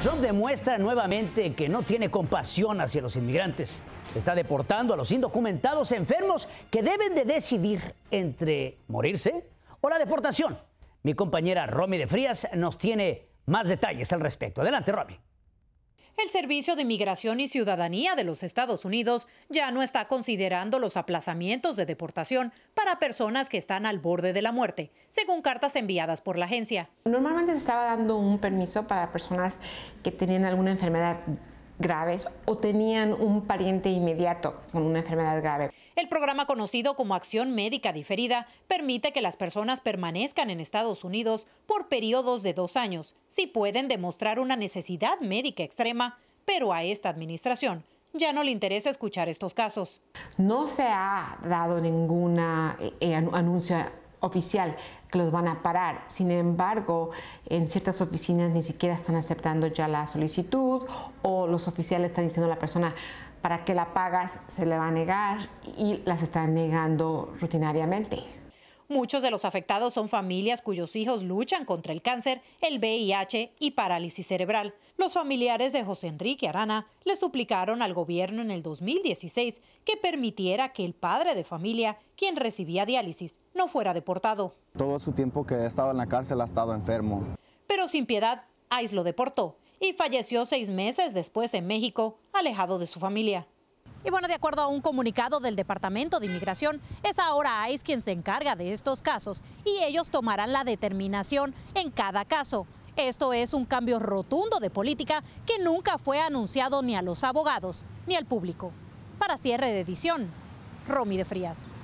Trump demuestra nuevamente que no tiene compasión hacia los inmigrantes. Está deportando a los indocumentados enfermos que deben de decidir entre morirse o la deportación. Mi compañera Romy de Frías nos tiene más detalles al respecto. Adelante, Romy el Servicio de Migración y Ciudadanía de los Estados Unidos ya no está considerando los aplazamientos de deportación para personas que están al borde de la muerte, según cartas enviadas por la agencia. Normalmente se estaba dando un permiso para personas que tenían alguna enfermedad graves o tenían un pariente inmediato con una enfermedad grave. El programa conocido como Acción Médica Diferida permite que las personas permanezcan en Estados Unidos por periodos de dos años si pueden demostrar una necesidad médica extrema, pero a esta administración ya no le interesa escuchar estos casos. No se ha dado ninguna eh, eh, anuncia oficial que los van a parar. Sin embargo, en ciertas oficinas ni siquiera están aceptando ya la solicitud o los oficiales están diciendo a la persona, para que la pagas se le va a negar y las están negando rutinariamente. Muchos de los afectados son familias cuyos hijos luchan contra el cáncer, el VIH y parálisis cerebral. Los familiares de José Enrique Arana le suplicaron al gobierno en el 2016 que permitiera que el padre de familia, quien recibía diálisis, no fuera deportado. Todo su tiempo que ha estado en la cárcel ha estado enfermo. Pero sin piedad, Ais lo deportó y falleció seis meses después en México, alejado de su familia. Y bueno, de acuerdo a un comunicado del Departamento de Inmigración, es ahora ICE quien se encarga de estos casos y ellos tomarán la determinación en cada caso. Esto es un cambio rotundo de política que nunca fue anunciado ni a los abogados ni al público. Para cierre de edición, Romy de Frías.